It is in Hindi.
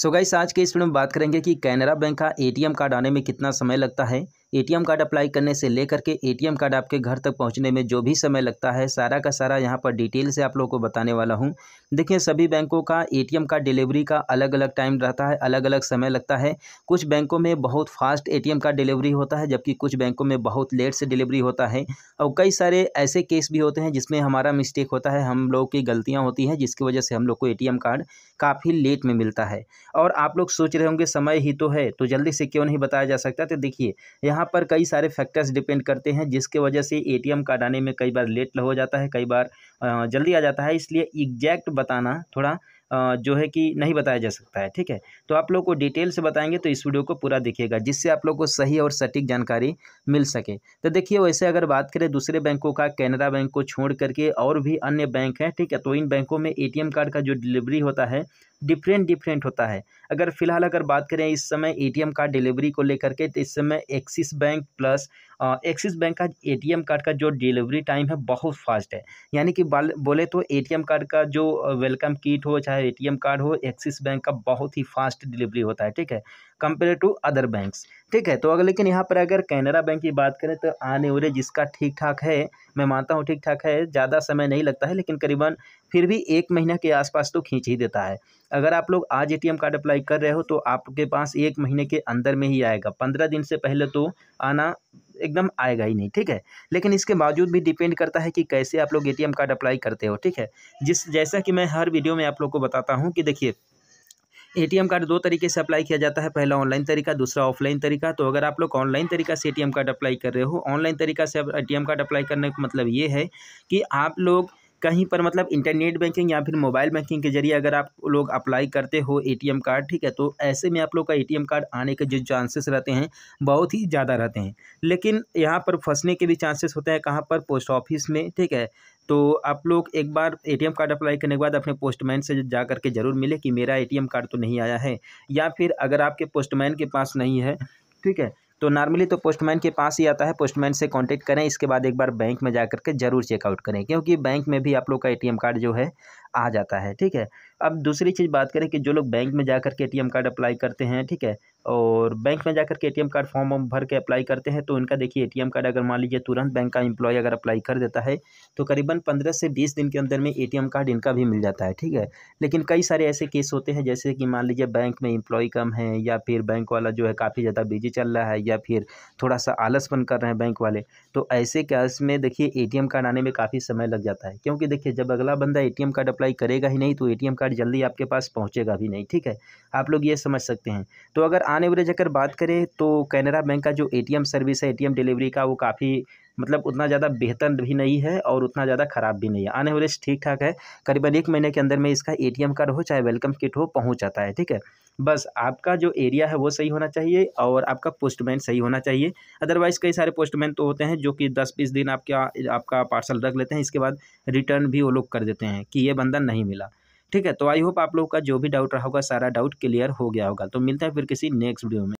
सो गाइस आज के इस वीडियो में बात करेंगे कि कैनरा बैंक का एटीएम कार्ड आने में कितना समय लगता है एटीएम कार्ड अप्लाई करने से लेकर के एटीएम कार्ड आपके घर तक पहुंचने में जो भी समय लगता है सारा का सारा यहां पर डिटेल से आप लोगों को बताने वाला हूं देखिए सभी बैंकों का एटीएम का डिलीवरी का अलग अलग टाइम रहता है अलग अलग समय लगता है कुछ बैंकों में बहुत फास्ट एटीएम का डिलीवरी होता है जबकि कुछ बैंकों में बहुत लेट से डिलीवरी होता है और कई सारे ऐसे केस भी होते हैं जिसमें हमारा मिस्टेक होता है हम लोग की गलतियाँ होती हैं जिसकी वजह से हम लोग को ए कार्ड काफ़ी लेट में मिलता है और आप लोग सोच रहे होंगे समय ही तो है तो जल्दी से क्यों नहीं बताया जा सकता तो देखिए यहाँ पर कई सारे फैक्टर्स डिपेंड करते हैं जिसके वजह से ए कार्ड आने में कई बार लेट हो जाता है कई बार जल्दी आ जाता है इसलिए एग्जैक्ट बताना थोड़ा जो है कि नहीं बताया जा सकता है ठीक है तो आप लोग को डिटेल से बताएंगे तो इस वीडियो को पूरा देखिएगा जिससे आप लोग को सही और सटीक जानकारी मिल सके तो देखिए वैसे अगर बात करें दूसरे बैंकों का कैनरा बैंक को छोड़ करके और भी अन्य बैंक हैं ठीक है तो इन बैंकों में एटीएम कार्ड का जो डिलीवरी होता है डिफरेंट डिफरेंट होता है अगर फिलहाल अगर बात करें इस समय एटीएम कार्ड डिलीवरी को लेकर के तो इस समय Axis bank plus Axis bank का एटीएम कार्ड का जो डिलीवरी टाइम है बहुत फास्ट है यानी कि बोले तो एटीएम कार्ड का जो वेलकम किट हो चाहे एटीएम कार्ड हो एक्सिस बैंक का बहुत ही फास्ट डिलीवरी होता है ठीक है कंपेयर टू अदर बैंक्स ठीक है तो अगर लेकिन यहाँ पर अगर कैनरा बैंक की बात करें तो आन एवरेज इसका ठीक ठाक है मैं मानता हूँ ठीक ठाक है ज़्यादा समय नहीं लगता है लेकिन करीबन फिर भी एक महीना के आसपास तो खींच ही देता है अगर आप लोग आज एटीएम कार्ड अप्लाई कर रहे हो तो आपके पास एक महीने के अंदर में ही आएगा पंद्रह दिन से पहले तो आना एकदम आएगा ही नहीं ठीक है लेकिन इसके बावजूद भी डिपेंड करता है कि कैसे आप लोग ए कार्ड अप्लाई करते हो ठीक है जिस जैसा कि मैं हर वीडियो में आप लोग को बताता हूँ कि देखिए एटीएम कार्ड दो तरीके से अप्लाई किया जाता है पहला ऑनलाइन तरीका दूसरा ऑफलाइन तरीका तो अगर आप लोग ऑनलाइन तरीका से एटीएम कार्ड अप्लाई कर रहे हो ऑनलाइन तरीका से एटीएम कार्ड अप्लाई करने का मतलब ये है कि आप लोग कहीं पर मतलब इंटरनेट बैंकिंग या फिर मोबाइल बैंकिंग के जरिए अगर आप लोग अप्लाई करते हो एटीएम कार्ड ठीक है तो ऐसे में आप लोग का एटीएम कार्ड आने के जो चांसेस रहते हैं बहुत ही ज़्यादा रहते हैं लेकिन यहाँ पर फंसने के भी चांसेस होते हैं कहाँ पर पोस्ट ऑफिस में ठीक है तो आप लोग एक बार एटीएम कार्ड अप्लाई करने के बाद अपने पोस्टमैन से जा करके ज़रूर मिले कि मेरा एटीएम कार्ड तो नहीं आया है या फिर अगर आपके पोस्टमैन के पास नहीं है ठीक है तो नॉर्मली तो पोस्टमैन के पास ही आता है पोस्टमैन से कांटेक्ट करें इसके बाद एक बार बैंक में जा करके ज़रूर चेकआउट करें क्योंकि बैंक में भी आप लोग का एटीएम कार्ड जो है आ जाता है ठीक है अब दूसरी चीज़ बात करें कि जो लोग बैंक में जा के एटीएम कार्ड अप्लाई करते हैं ठीक है और बैंक में जाकर के एटीएम कार्ड फॉर्म वॉर्म भर के अप्लाई करते हैं तो उनका देखिए एटीएम कार्ड अगर मान लीजिए तुरंत बैंक का एम्प्लॉय अगर अप्लाई कर देता है तो करीबन पंद्रह से बीस दिन के अंदर में ए कार्ड इनका भी मिल जाता है ठीक है लेकिन कई सारे ऐसे केस होते हैं जैसे कि मान लीजिए बैंक में इम्प्लॉई कम है या फिर बैंक वाला जो है काफ़ी ज़्यादा बिजी चल रहा है या फिर थोड़ा सा आलसपन कर रहे हैं बैंक वाले तो ऐसे केस में देखिए ए कार्ड आने में काफ़ी समय लग जाता है क्योंकि देखिए जब अगला बंदा ए कार्ड अप्लाई करेगा ही नहीं तो ए कार्ड कार्ड जल्दी आपके पास पहुंचेगा भी नहीं ठीक है आप लोग ये समझ सकते हैं तो अगर आने वाले जाकर बात करें तो कैनरा बैंक का जो एटीएम सर्विस है एटीएम डिलीवरी का वो काफ़ी मतलब उतना ज़्यादा बेहतर भी नहीं है और उतना ज़्यादा ख़राब भी नहीं है आने वाले ठीक ठाक है करीबन एक महीने के अंदर में इसका ए कार्ड हो चाहे वेलकम किट हो पहुँच जाता है ठीक है बस आपका जो एरिया है वो सही होना चाहिए और आपका पोस्टमैन सही होना चाहिए अदरवाइज़ कई सारे पोस्टमैन तो होते हैं जो कि दस बीस दिन आपका आपका पार्सल रख लेते हैं इसके बाद रिटर्न भी वो लोग कर देते हैं कि ये बंदा नहीं मिला ठीक है तो आई होप आप लोग का जो भी डाउट रहा होगा सारा डाउट क्लियर हो गया होगा तो मिलता है फिर किसी नेक्स्ट वीडियो में